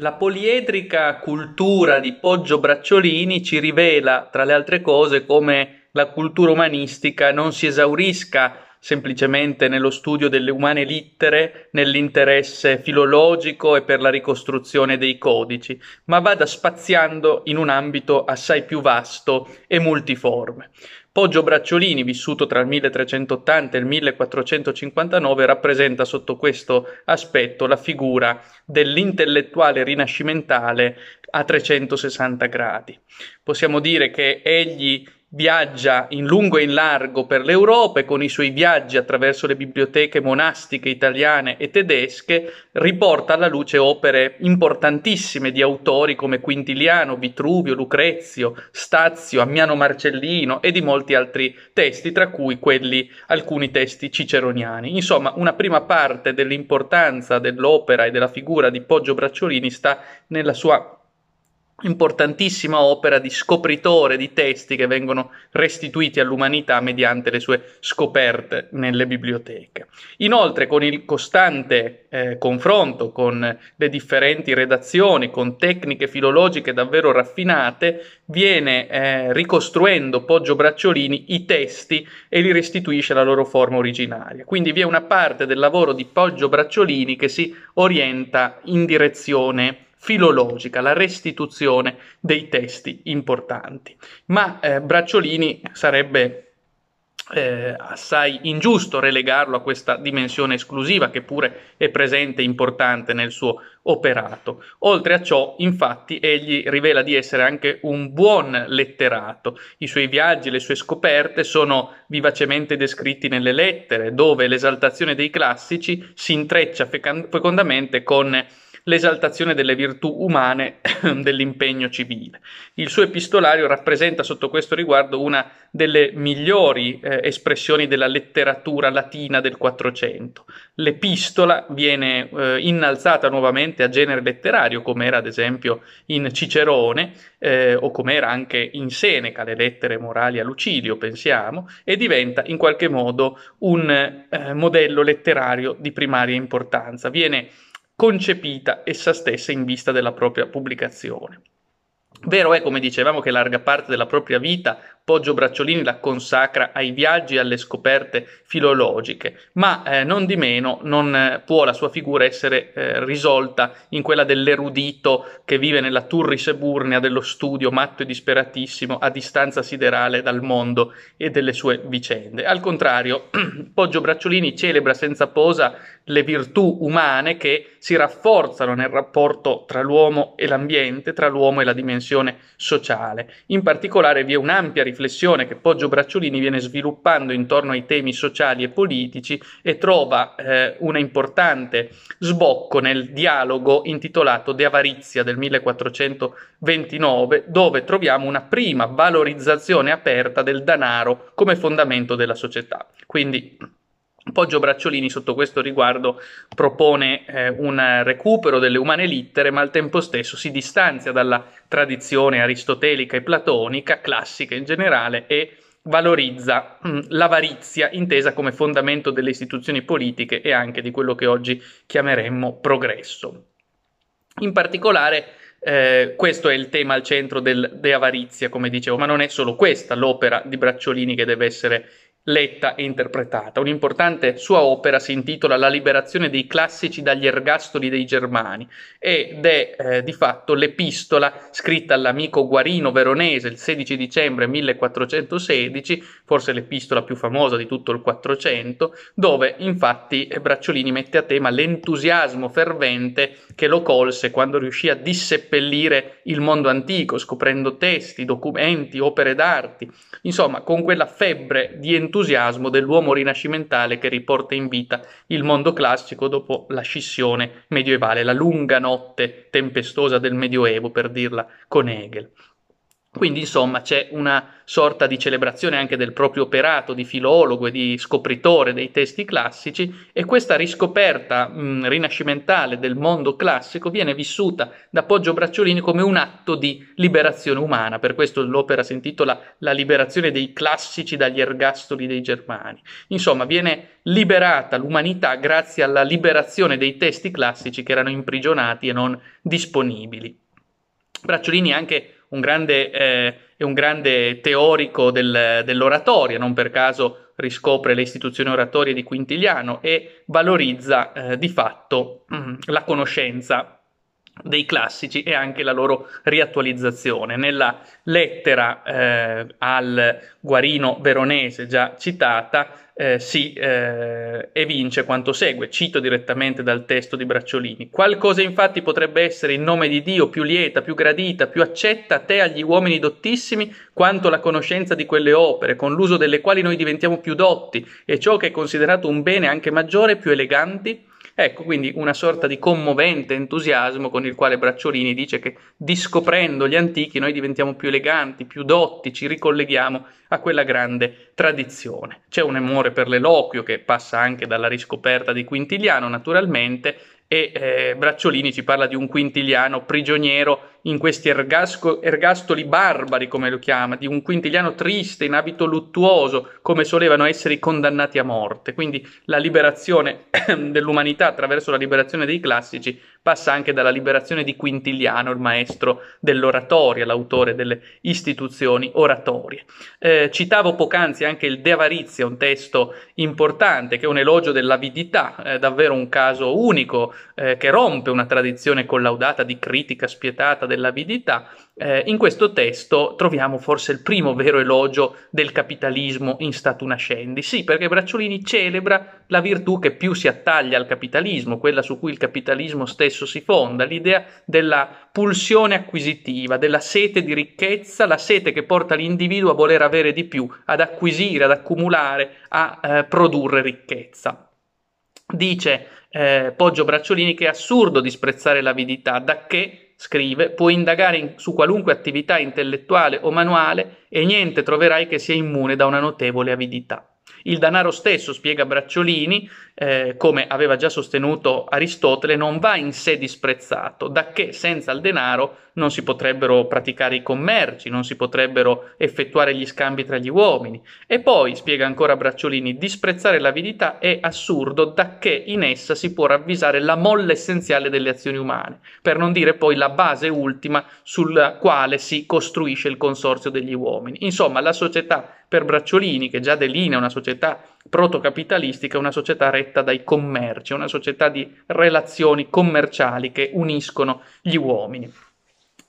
La poliedrica cultura di Poggio Bracciolini ci rivela, tra le altre cose, come la cultura umanistica non si esaurisca semplicemente nello studio delle umane littere, nell'interesse filologico e per la ricostruzione dei codici, ma vada spaziando in un ambito assai più vasto e multiforme. Poggio Bracciolini, vissuto tra il 1380 e il 1459, rappresenta sotto questo aspetto la figura dell'intellettuale rinascimentale a 360 gradi. Possiamo dire che egli viaggia in lungo e in largo per l'Europa e con i suoi viaggi attraverso le biblioteche monastiche italiane e tedesche riporta alla luce opere importantissime di autori come Quintiliano, Vitruvio, Lucrezio, Stazio, Ammiano Marcellino e di molti altri testi, tra cui quelli, alcuni testi ciceroniani. Insomma, una prima parte dell'importanza dell'opera e della figura di Poggio Bracciolini sta nella sua importantissima opera di scopritore di testi che vengono restituiti all'umanità mediante le sue scoperte nelle biblioteche. Inoltre, con il costante eh, confronto con le differenti redazioni, con tecniche filologiche davvero raffinate, viene eh, ricostruendo Poggio Bracciolini i testi e li restituisce alla loro forma originaria. Quindi vi è una parte del lavoro di Poggio Bracciolini che si orienta in direzione filologica, la restituzione dei testi importanti. Ma eh, Bracciolini sarebbe eh, assai ingiusto relegarlo a questa dimensione esclusiva che pure è presente e importante nel suo operato. Oltre a ciò, infatti, egli rivela di essere anche un buon letterato. I suoi viaggi, le sue scoperte sono vivacemente descritti nelle lettere, dove l'esaltazione dei classici si intreccia fecondamente con l'esaltazione delle virtù umane dell'impegno civile. Il suo epistolario rappresenta sotto questo riguardo una delle migliori eh, espressioni della letteratura latina del Quattrocento. L'epistola viene eh, innalzata nuovamente a genere letterario, come era ad esempio in Cicerone eh, o come era anche in Seneca, le lettere morali a Lucilio, pensiamo, e diventa in qualche modo un eh, modello letterario di primaria importanza. Viene concepita essa stessa in vista della propria pubblicazione. Vero è, come dicevamo, che larga parte della propria vita Poggio Bracciolini la consacra ai viaggi e alle scoperte filologiche, ma eh, non di meno non eh, può la sua figura essere eh, risolta in quella dell'erudito che vive nella turri seburnea dello studio matto e disperatissimo a distanza siderale dal mondo e delle sue vicende. Al contrario, Poggio Bracciolini celebra senza posa le virtù umane che si rafforzano nel rapporto tra l'uomo e l'ambiente, tra l'uomo e la dimensione sociale. In particolare vi è un'ampia riflessione riflessione che Poggio Bracciolini viene sviluppando intorno ai temi sociali e politici e trova eh, un importante sbocco nel dialogo intitolato De avarizia del 1429, dove troviamo una prima valorizzazione aperta del danaro come fondamento della società. Quindi Poggio Bracciolini sotto questo riguardo propone eh, un recupero delle umane littere, ma al tempo stesso si distanzia dalla tradizione aristotelica e platonica, classica in generale, e valorizza mh, mm, l'avarizia intesa come fondamento delle istituzioni politiche e anche di quello che oggi chiameremmo progresso. In particolare, eh, questo è il tema al centro del De Avarizia, come dicevo, ma non è solo questa l'opera di Bracciolini che deve essere letta e interpretata. Un'importante sua opera si intitola La liberazione dei classici dagli ergastoli dei Germani ed è eh, di fatto l'epistola scritta all'amico Guarino Veronese il 16 dicembre 1416, forse l'epistola più famosa di tutto il 400, dove infatti eh, Bracciolini mette a tema l'entusiasmo fervente che lo colse quando riuscì a disseppellire il mondo antico, scoprendo testi, documenti, opere d'arte, insomma con quella febbre di entusiasmo entusiasmo dell'uomo rinascimentale che riporta in vita il mondo classico dopo la scissione medievale, la lunga notte tempestosa del Medioevo, per dirla con Hegel. Quindi insomma c'è una sorta di celebrazione anche del proprio operato di filologo e di scopritore dei testi classici e questa riscoperta mh, rinascimentale del mondo classico viene vissuta da Poggio Bracciolini come un atto di liberazione umana, per questo l'opera si intitola La liberazione dei classici dagli ergastoli dei germani. Insomma viene liberata l'umanità grazie alla liberazione dei testi classici che erano imprigionati e non disponibili. Bracciolini anche un grande, eh, è un grande teorico del, dell'oratoria, non per caso riscopre le istituzioni oratorie di Quintiliano e valorizza eh, di fatto mh, mm, la conoscenza dei classici e anche la loro riattualizzazione. Nella lettera eh, al Guarino veronese già citata eh, si eh, evince quanto segue, cito direttamente dal testo di Bracciolini. Qualcosa infatti potrebbe essere in nome di Dio più lieta, più gradita, più accetta a te agli uomini dottissimi quanto la conoscenza di quelle opere, con l'uso delle quali noi diventiamo più dotti e ciò che è considerato un bene anche maggiore, più eleganti Ecco, quindi una sorta di commovente entusiasmo con il quale Bracciolini dice che discoprendo gli antichi noi diventiamo più eleganti, più dotti, ci ricolleghiamo a quella grande tradizione. C'è un amore per l'eloquio che passa anche dalla riscoperta di Quintiliano, naturalmente, e eh, Bracciolini ci parla di un Quintiliano prigioniero in questi ergasco, ergastoli barbari, come lo chiama, di un quintiliano triste, in abito luttuoso, come solevano essere i condannati a morte. Quindi la liberazione dell'umanità attraverso la liberazione dei classici passa anche dalla liberazione di Quintiliano, il maestro dell'oratoria, l'autore delle istituzioni oratorie. Eh, citavo poc'anzi anche il De Avarizia, un testo importante che è un elogio dell'avidità, eh, davvero un caso unico eh, che rompe una tradizione collaudata di critica spietata dell'avidità, eh, in questo testo troviamo forse il primo vero elogio del capitalismo in stato nascendi. Sì, perché Bracciolini celebra la virtù che più si attaglia al capitalismo, quella su cui il capitalismo stesso si fonda, l'idea della pulsione acquisitiva, della sete di ricchezza, la sete che porta l'individuo a voler avere di più, ad acquisire, ad accumulare, a eh, produrre ricchezza. Dice eh, Poggio Bracciolini che è assurdo disprezzare l'avidità, da che scrive, puoi indagare in, su qualunque attività intellettuale o manuale e niente troverai che sia immune da una notevole avidità. Il denaro stesso, spiega Bracciolini, eh, come aveva già sostenuto Aristotele, non va in sé disprezzato, da che senza il denaro non si potrebbero praticare i commerci, non si potrebbero effettuare gli scambi tra gli uomini. E poi, spiega ancora Bracciolini, disprezzare l'avidità è assurdo, da che in essa si può ravvisare la molla essenziale delle azioni umane, per non dire poi la base ultima sulla quale si costruisce il consorzio degli uomini. Insomma, la società per Bracciolini, che già delinea una società protocapitalistica, una società retta dai commerci, una società di relazioni commerciali che uniscono gli uomini.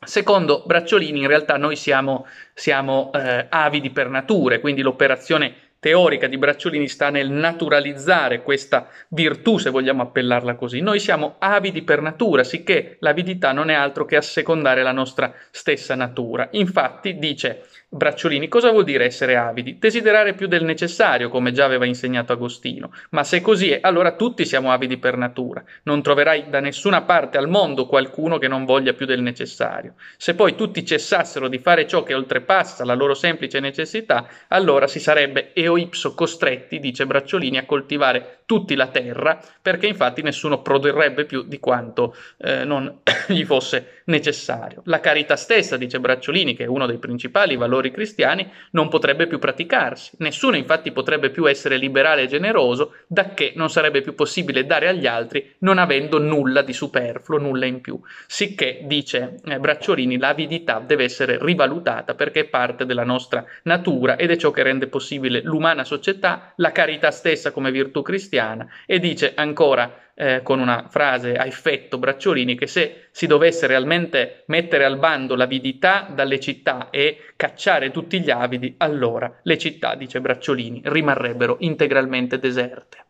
Secondo Bracciolini, in realtà noi siamo, siamo eh, avidi per natura, quindi l'operazione teorica di Bracciolini sta nel naturalizzare questa virtù, se vogliamo appellarla così. Noi siamo avidi per natura, sicché l'avidità non è altro che assecondare la nostra stessa natura. Infatti, dice Bracciolini, cosa vuol dire essere avidi? Desiderare più del necessario, come già aveva insegnato Agostino. Ma se così è, allora tutti siamo avidi per natura. Non troverai da nessuna parte al mondo qualcuno che non voglia più del necessario. Se poi tutti cessassero di fare ciò che oltrepassa la loro semplice necessità, allora si sarebbe evoluto o ipso costretti, dice Bracciolini, a coltivare tutti la terra, perché infatti nessuno produrrebbe più di quanto eh, non gli fosse necessario. La carità stessa, dice Bracciolini, che è uno dei principali valori cristiani, non potrebbe più praticarsi. Nessuno infatti potrebbe più essere liberale e generoso, da che non sarebbe più possibile dare agli altri non avendo nulla di superfluo, nulla in più. Sicché, dice eh, Bracciolini, l'avidità deve essere rivalutata perché è parte della nostra natura ed è ciò che rende possibile l'uomo l'umana società, la carità stessa come virtù cristiana e dice ancora eh, con una frase a effetto Bracciolini che se si dovesse realmente mettere al bando l'avidità dalle città e cacciare tutti gli avidi, allora le città, dice Bracciolini, rimarrebbero integralmente deserte.